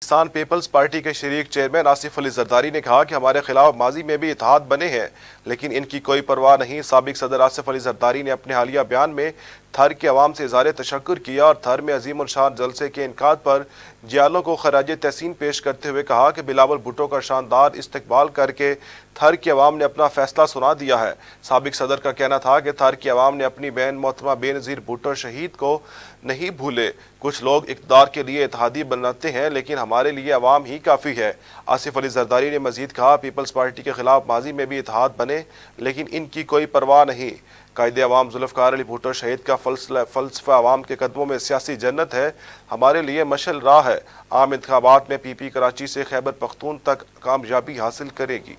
Pakistan peoples party के शरीक chairman Asif Ali Zardari ने कहा कि हमारे खिलाफ माजी में भी इतिहाद बने हैं लेकिन इनकी कोई परवाह नहीं सबक सदर आसिफ अली जरदारी ने अपने हालिया बयान में थर के अवाम से इजहार तशक्र किया और थर में अजीम शान जलसे के इनका पर जियालों को खराज तहसीन पेश करते हुए कहा कि बिलावल भुटो का शानदार इस्तबाल करके थर की अवाम ने अपना फैसला सुना दिया है सबक सदर का कहना था कि थर की आवाम ने अपनी बहन मोहतरमा बेनज़ीर भुटो शहीद को नहीं भूले कुछ लोग इकदार के लिए इतिहादी बनाते हैं लेकिन हमारे लिए अवाम ही काफ़ी है आसिफ अली जरदारी ने मजीद कहा पीपल्स पार्टी के खिलाफ माजी में भी इतिहाद बने लेकिन इनकी कोई परवाह नहीं क़ायदे अवाम जुल्फकार अली भुटो शहीद का फलसफा अवाम के कदमों में सियासी जन्नत है हमारे लिए मशल राह है आम इंतबात में पी पी कराची से खैबर पख्तून तक कामयाबी हासिल करेगी